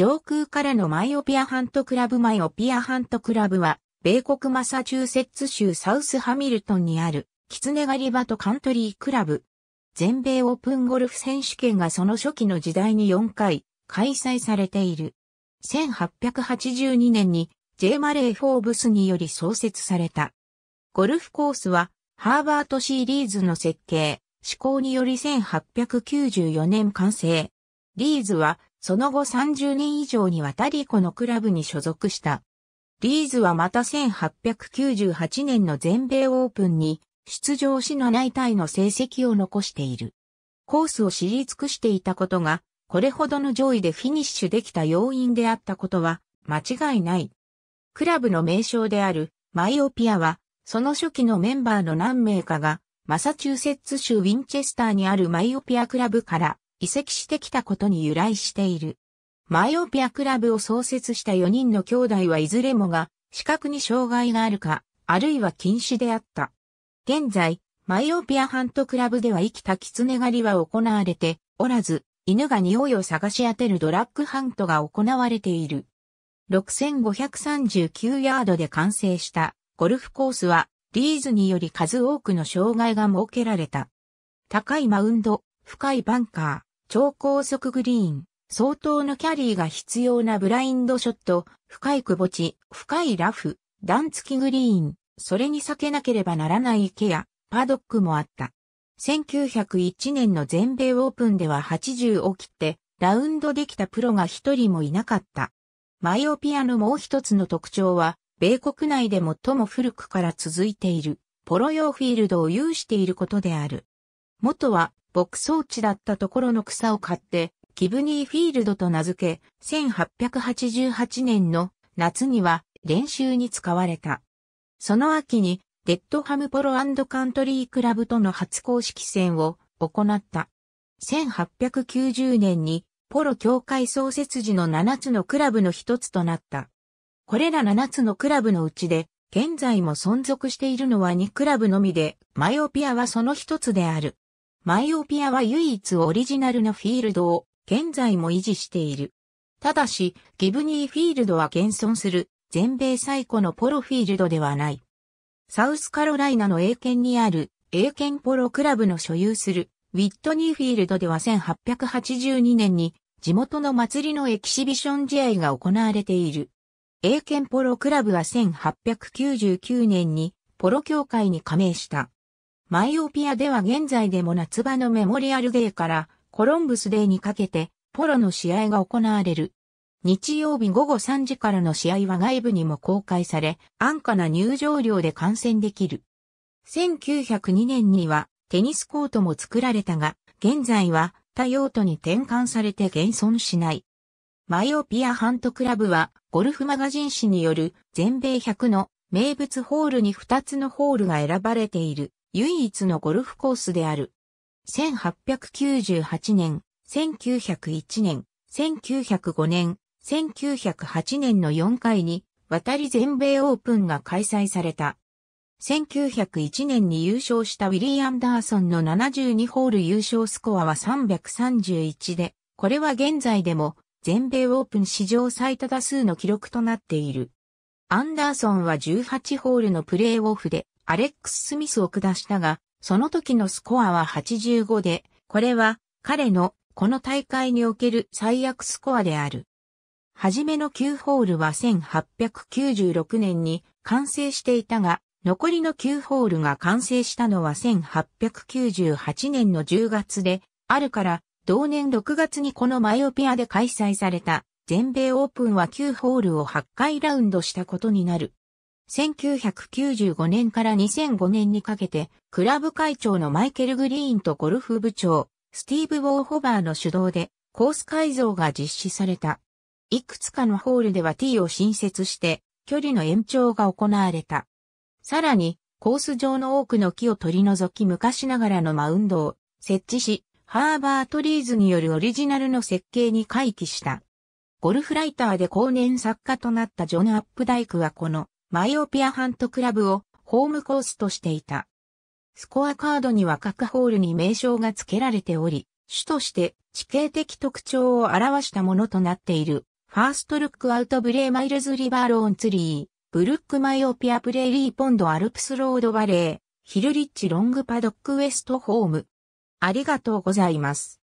上空からのマイオピアハントクラブマイオピアハントクラブは、米国マサチューセッツ州サウスハミルトンにある、キツネガリバトカントリークラブ。全米オープンゴルフ選手権がその初期の時代に4回開催されている。1882年に J. マレー・フォーブスにより創設された。ゴルフコースはハーバートシーリーズの設計、施行により1894年完成。リーズはその後30年以上にわたりこのクラブに所属した。リーズはまた1898年の全米オープンに出場し7位タイの成績を残している。コースを知り尽くしていたことが、これほどの上位でフィニッシュできた要因であったことは間違いない。クラブの名称であるマイオピアは、その初期のメンバーの何名かが、マサチューセッツ州ウィンチェスターにあるマイオピアクラブから移籍してきたことに由来している。マイオピアクラブを創設した4人の兄弟はいずれもが、視覚に障害があるか、あるいは禁止であった。現在、マイオピアハントクラブでは生きた狐狩りは行われておらず、犬が匂いを探し当てるドラッグハントが行われている。6539ヤードで完成したゴルフコースはリーズにより数多くの障害が設けられた。高いマウンド、深いバンカー。超高速グリーン、相当のキャリーが必要なブラインドショット、深い窪地、深いラフ、段付きグリーン、それに避けなければならない池やパドックもあった。1901年の全米オープンでは80を切って、ラウンドできたプロが一人もいなかった。マイオピアのもう一つの特徴は、米国内で最も古くから続いている、ポロ用フィールドを有していることである。元は牧草地だったところの草を買って、ギブニーフィールドと名付け、1888年の夏には練習に使われた。その秋に、デッドハムポロカントリークラブとの初公式戦を行った。1890年にポロ協会創設時の7つのクラブの一つとなった。これら7つのクラブのうちで、現在も存続しているのは2クラブのみで、マヨピアはその一つである。マイオピアは唯一オリジナルのフィールドを現在も維持している。ただし、ギブニーフィールドは現存する全米最古のポロフィールドではない。サウスカロライナの英県にある英検ポロクラブの所有するウィットニーフィールドでは1882年に地元の祭りのエキシビション試合が行われている。英検ポロクラブは1899年にポロ協会に加盟した。マイオピアでは現在でも夏場のメモリアルデーからコロンブスデーにかけてポロの試合が行われる。日曜日午後3時からの試合は外部にも公開され、安価な入場料で観戦できる。1902年にはテニスコートも作られたが、現在は多用途に転換されて現存しない。マイオピアハントクラブはゴルフマガジン誌による全米100の名物ホールに2つのホールが選ばれている。唯一のゴルフコースである。1898年、1901年、1905年、1908年の4回に、渡り全米オープンが開催された。1901年に優勝したウィリー・アンダーソンの72ホール優勝スコアは331で、これは現在でも全米オープン史上最多打数の記録となっている。アンダーソンは18ホールのプレーオフでアレックス・スミスを下したが、その時のスコアは85で、これは彼のこの大会における最悪スコアである。はじめの9ホールは1896年に完成していたが、残りの9ホールが完成したのは1898年の10月で、あるから同年6月にこのマイオピアで開催された全米オープンは9ホールを8回ラウンドしたことになる。1995年から2005年にかけて、クラブ会長のマイケル・グリーンとゴルフ部長、スティーブ・ウォーホバーの主導で、コース改造が実施された。いくつかのホールでは T を新設して、距離の延長が行われた。さらに、コース上の多くの木を取り除き昔ながらのマウンドを設置し、ハーバートリーズによるオリジナルの設計に回帰した。ゴルフライターで後年作家となったジョン・アップダイクはこのマイオピアハントクラブをホームコースとしていた。スコアカードには各ホールに名称が付けられており、主として地形的特徴を表したものとなっている。ファーストルックアウトブレーマイルズリバーローンツリー、ブルックマイオピアプレーリーポンドアルプスロードバレー、ヒルリッチロングパドックウエストホーム。ありがとうございます。